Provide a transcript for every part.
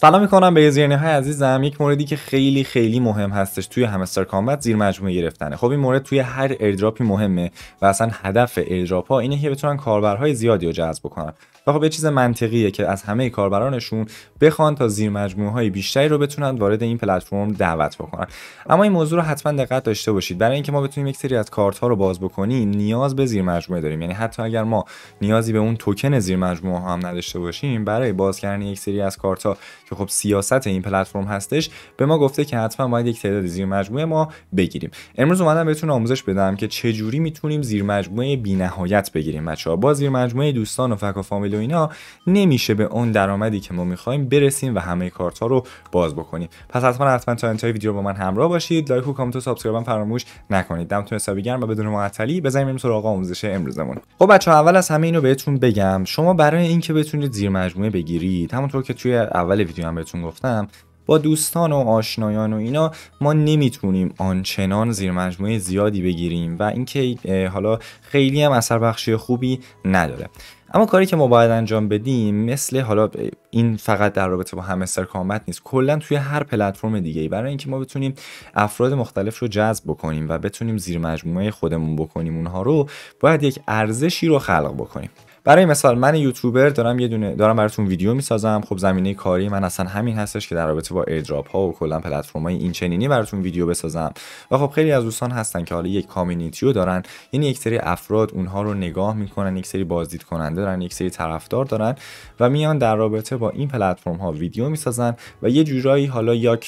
سلام میکنم به زیرنه های عزیزم یک موردی که خیلی خیلی مهم هستش توی همستر کامبت زیر مجموعه گرفتنه خب این مورد توی هر ایردراپی مهمه و اصلا هدف ایردراپ ها اینه که بتونن کاربرهای زیادی رو جذب بکنن و خب یه چیز منطقیه که از همه کاربرانشون بخوان تا زیر مجموعه های بیشتری رو بتونن وارد این پلتفرم دعوت بکنن اما این موضوع رو حتما دقت داشته باشید برای اینکه ما بتونیم یک سری از کارت ها رو باز بکنیم نیاز به زیر مجموعه داریم یعنی حتی اگر ما نیازی به اون توکن زیر مجموعه هم نداشته باشیم برای باز کردن یک سری از کارت ها که خب سیاست این پلتفرم هستش به ما گفته که حتما باید یک تعداد زیر مجموعه ما بگیریم امروز اومدم بهتون آموزش بدم که چه جوری میتونیم زیر مجموعه بی‌نهایت بگیریم بچه‌ها با زیر مجموعه دوستان و فک و فامیل اینا نمیشه به اون درآمدی که ما میخوایم برسیم و همه کارت ها رو باز بکنیم پس حتما حتما تا انتهای ویدیو با من همراه باشید لایک و کامنت و سابسکرایب فراموش نکنید دمتون حسابی گرم و بدون معطلی بزنیم بریم سراغ آموزش امروزمون خب بچه اول از همه اینو بهتون بگم شما برای اینکه بتونید زیر مجموعه بگیرید همونطور که توی اول ویدیو هم بهتون گفتم با دوستان و آشنایان و اینا ما نمیتونیم آنچنان زیر مجموعه زیادی بگیریم و اینکه حالا خیلی هم اثر بخشی خوبی نداره اما کاری که ما باید انجام بدیم مثل حالا این فقط در رابطه با همستر کامت نیست کلا توی هر پلتفرم دیگه ای برای اینکه ما بتونیم افراد مختلف رو جذب بکنیم و بتونیم زیر مجموعه خودمون بکنیم اونها رو باید یک ارزشی رو خلق بکنیم برای مثال من یوتیوبر دارم یه دونه دارم براتون ویدیو میسازم خب زمینه کاری من اصلا همین هستش که در رابطه با ایدراپ ها و کلا پلتفرم های این چنینی براتون ویدیو بسازم و خب خیلی از دوستان هستن که حالا یک کامیونیتی رو دارن یعنی یک سری افراد اونها رو نگاه میکنن یک سری بازدید کننده دارن یک سری طرفدار دارن و میان در رابطه با این پلتفرم ها ویدیو میسازن و یه جورایی حالا یا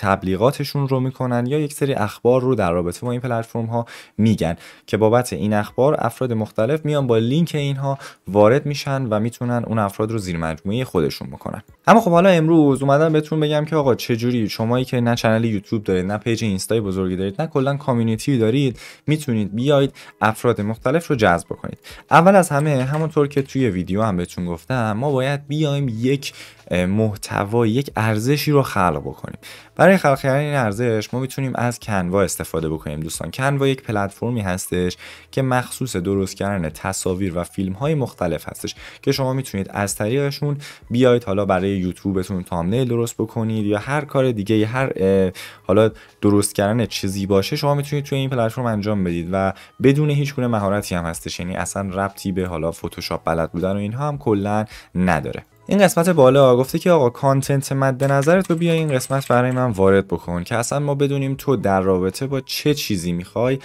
تبلیغاتشون رو میکنن یا یک سری اخبار رو در رابطه با این پلتفرم ها میگن که بابت این اخبار افراد مختلف میان با لینک اینها وارد میشن و میتونن اون افراد رو زیر مجموعه خودشون بکنن اما خب حالا امروز اومدم بهتون بگم که آقا چه جوری شمایی که نه کانال یوتیوب دارید نه پیج اینستای بزرگی دارید نه کلا کامیونیتی دارید میتونید بیاید افراد مختلف رو جذب کنید اول از همه همونطور که توی ویدیو هم بهتون گفتم ما باید بیایم یک محتوا یک ارزشی رو خلق بکنیم برای خلق کردن این ارزش ما میتونیم از کنوا استفاده بکنیم دوستان کنوا یک پلتفرمی هستش که مخصوص درست کردن تصاویر و فیلم های مختلف هستش که شما میتونید از طریقشون بیاید حالا برای یوتیوبتون تامنیل درست بکنید یا هر کار دیگه هر حالا درست کردن چیزی باشه شما میتونید توی این پلتفرم انجام بدید و بدون هیچ گونه مهارتی هم هستش یعنی اصلا ربطی به حالا فتوشاپ بلد بودن و اینها هم کلا نداره این قسمت بالا گفته که آقا کانتنت مد نظرت رو بیا این قسمت برای من وارد بکن که اصلا ما بدونیم تو در رابطه با چه چیزی میخوای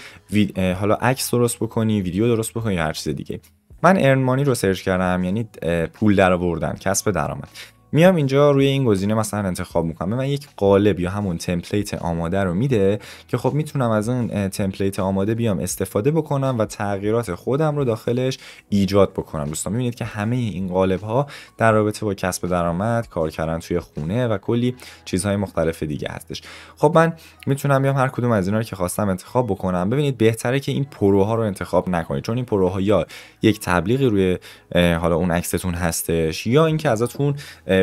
حالا عکس درست بکنی ویدیو درست بکنی هر چیز دیگه من ارنمانی رو سرچ کردم یعنی پول درآوردن کسب درآمد میام اینجا روی این گزینه مثلا انتخاب میکنم من یک قالب یا همون تمپلیت آماده رو میده که خب میتونم از اون تمپلیت آماده بیام استفاده بکنم و تغییرات خودم رو داخلش ایجاد بکنم دوستان میبینید که همه این قالب ها در رابطه با کسب درآمد کار کردن توی خونه و کلی چیزهای مختلف دیگه هستش خب من میتونم بیام هر کدوم از اینا رو که خواستم انتخاب بکنم ببینید بهتره که این پروها رو انتخاب نکنید چون این پروها یا یک تبلیغی روی حالا اون عکستون هستش یا اینکه ازتون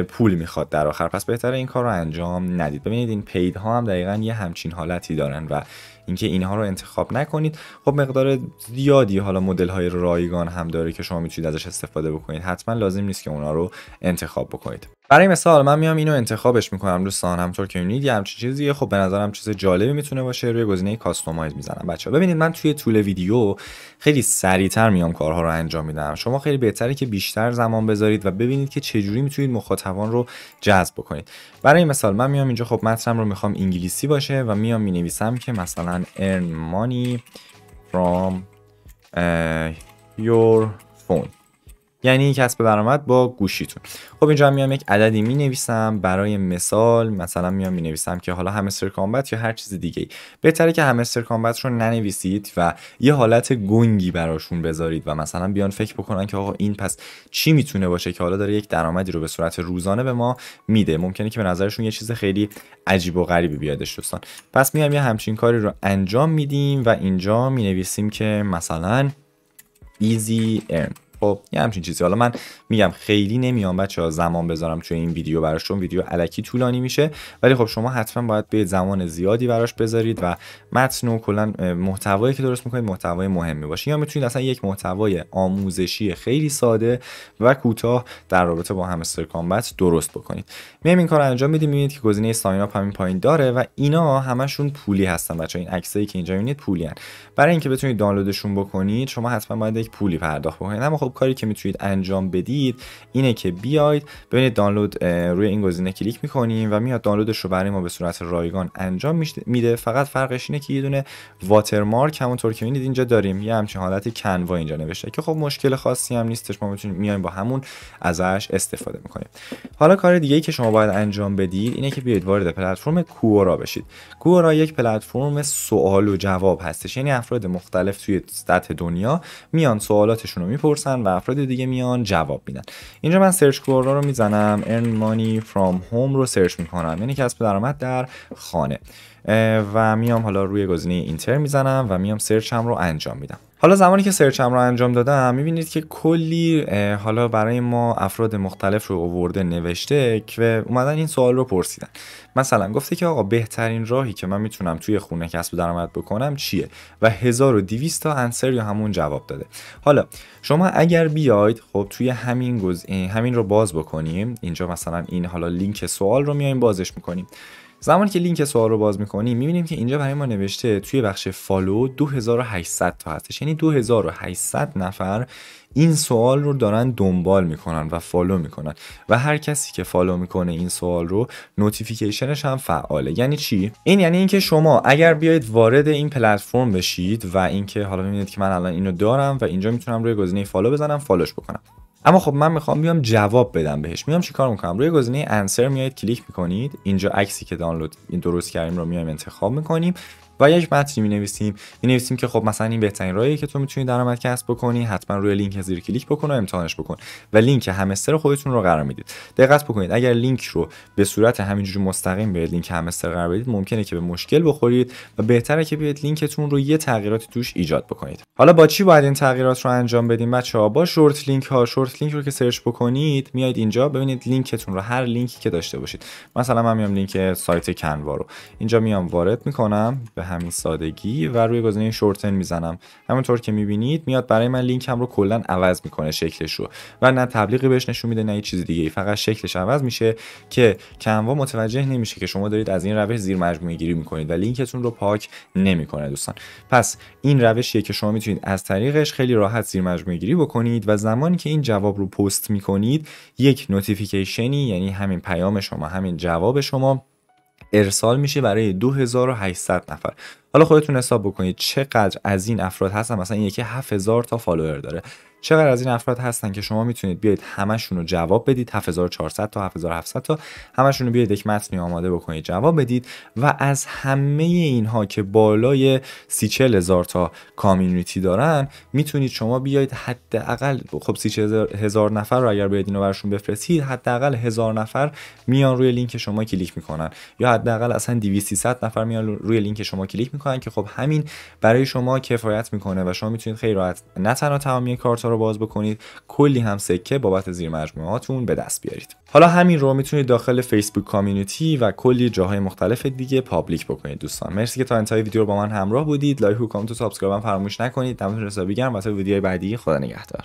پول میخواد در آخر پس بهتره این کار رو انجام ندید ببینید این ها هم دقیقا یه همچین حالتی دارن و اینکه اینها رو انتخاب نکنید خب مقدار زیادی حالا مدل های رایگان هم داره که شما میتونید ازش استفاده بکنید حتما لازم نیست که اونا رو انتخاب بکنید برای مثال من میام اینو انتخابش میکنم دوستان همطور که میبینید یه همچین چیزیه خب به نظرم چیز جالبی میتونه باشه روی گزینه کاستومایز میزنم بچه ببینید من توی طول ویدیو خیلی سریعتر میام کارها رو انجام میدم شما خیلی بهتره که بیشتر زمان بذارید و ببینید که چجوری میتونید مخاطبان رو جذب بکنید برای مثال من میام اینجا خب متنم رو میخوام انگلیسی باشه و میام مینویسم که مثلا earn money from uh, your یعنی کسب درآمد با گوشیتون خب اینجا میام یک عددی می نویسم برای مثال مثلا میام می نویسم که حالا همستر کامبت یا هر چیز دیگه بهتره که همستر کامبت رو ننویسید و یه حالت گنگی براشون بذارید و مثلا بیان فکر بکنن که آقا این پس چی میتونه باشه که حالا داره یک درآمدی رو به صورت روزانه به ما میده ممکنه که به نظرشون یه چیز خیلی عجیب و غریبی بیادش دوستان پس میام یه همچین کاری رو انجام میدیم و اینجا می نویسیم که مثلا easy خب یه همچین چیزی حالا من میگم خیلی نمیام بچه ها زمان بذارم توی این ویدیو براش چون ویدیو علکی طولانی میشه ولی خب شما حتما باید به زمان زیادی براش بذارید و متن و کلا محتوایی که درست میکنید محتوای مهمی باشه یا میتونید اصلا یک محتوای آموزشی خیلی ساده و کوتاه در رابطه با همستر کامبت درست بکنید میام این کار انجام میدیم میبینید که گزینه ساین اپ همین پایین داره و اینا همشون پولی هستن بچه این عکسایی که اینجا میبینید پولی هن. برای اینکه بتونید دانلودشون بکنید شما حتما باید یک پولی پرداخت بکنید اما خب خب، کاری که میتونید انجام بدید اینه که بیاید ببینید دانلود روی این گزینه کلیک میکنیم و میاد دانلودش رو برای ما به صورت رایگان انجام میده فقط فرقش اینه که یه دونه واترمارک همونطور که میدید اینجا داریم یه همچین حالت کنوا اینجا نوشته که خب مشکل خاصی هم نیستش ما میتونیم میایم با همون ازش استفاده میکنیم حالا کار دیگه ای که شما باید انجام بدید اینه که بیاید وارد پلتفرم کوورا بشید کوورا یک پلتفرم سوال و جواب هستش یعنی افراد مختلف توی سطح دنیا میان سوالاتشون رو میپرسن و افراد دیگه میان جواب میدن اینجا من سرچ کورا رو میزنم earn money from home رو سرچ میکنم یعنی کسب درآمد در خانه و میام حالا روی گزینه اینتر میزنم و میام سرچم رو انجام میدم حالا زمانی که سرچم رو انجام دادم میبینید که کلی حالا برای ما افراد مختلف رو اوورده نوشته که اومدن این سوال رو پرسیدن مثلا گفته که آقا بهترین راهی که من میتونم توی خونه کسب درآمد بکنم چیه و 1200 تا انسر یا همون جواب داده حالا شما اگر بیاید خب توی همین گز... همین رو باز بکنیم اینجا مثلا این حالا لینک سوال رو میایم بازش میکنیم زمانی که لینک سوال رو باز میکنیم میبینیم که اینجا برای ما نوشته توی بخش فالو 2800 تا هستش یعنی 2800 نفر این سوال رو دارن دنبال میکنن و فالو میکنن و هر کسی که فالو میکنه این سوال رو نوتیفیکیشنش هم فعاله یعنی چی این یعنی اینکه شما اگر بیاید وارد این پلتفرم بشید و اینکه حالا میبینید که من الان اینو دارم و اینجا میتونم روی گزینه فالو بزنم فالوش بکنم اما خب من میخوام بیام جواب بدم بهش میام چیکار میکنم روی گزینه انسر میایید کلیک میکنید اینجا عکسی که دانلود درست کردیم رو میایم انتخاب میکنیم و یک متنی می نویسیم می نویسیم که خب مثلا این بهترین راهیه که تو میتونی درآمد کسب بکنی حتما روی لینک زیر کلیک بکن و امتحانش بکن و لینک همستر خودتون رو قرار میدید دقت بکنید اگر لینک رو به صورت همینجوری مستقیم به لینک همستر قرار بدید ممکنه که به مشکل بخورید و بهتره که بیاید لینکتون رو یه تغییرات توش ایجاد بکنید حالا با چی باید این تغییرات رو انجام بدیم بچه‌ها با شورت لینک ها شورت لینک رو که سرچ بکنید میاید اینجا ببینید لینکتون رو هر لینکی که داشته باشید مثلا من میام لینک سایت کنوا رو اینجا میام وارد میکنم به همین سادگی و روی گزینه شورتن میزنم همونطور که میبینید میاد برای من لینک هم رو کلا عوض میکنه شکلش رو و نه تبلیغی بهش نشون میده نه چیز دیگه فقط شکلش عوض میشه که کنوا متوجه نمیشه که شما دارید از این روش زیر مجموعه گیری میکنید و لینکتون رو پاک نمیکنه دوستان پس این روشیه که شما میتونید از طریقش خیلی راحت زیر مجموعه گیری بکنید و زمانی که این جواب رو پست میکنید یک نوتیفیکیشنی یعنی همین پیام شما همین جواب شما ارسال میشه برای 2800 نفر حالا خودتون حساب بکنید چقدر از این افراد هستن مثلا یکی 7000 تا فالوور داره چقدر از این افراد هستن که شما میتونید بیاید همشون رو جواب بدید 7400 تا 7700 تا همشون رو بیاید یک متنی آماده بکنید جواب بدید و از همه اینها که بالای 34000 تا کامیونیتی دارن میتونید شما بیاید حداقل خب 34000 نفر رو اگر بیاید اینو براشون بفرستید حداقل 1000 نفر میان روی لینک شما کلیک میکنن یا حداقل اصلا 200 300 نفر میان روی لینک شما کلیک میکنن که خب همین برای شما کفایت میکنه و شما میتونید خیلی راحت نه تنها تمامی کارت رو باز بکنید کلی هم سکه بابت زیر مجموعه هاتون به دست بیارید حالا همین رو میتونید داخل فیسبوک کامیونیتی و کلی جاهای مختلف دیگه پابلیک بکنید دوستان مرسی که تا انتهای ویدیو رو با من همراه بودید لایک و کامنت و سابسکرایب فراموش نکنید دمتون حسابی گرم و تا ویدیوهای بعدی خدا نگهدار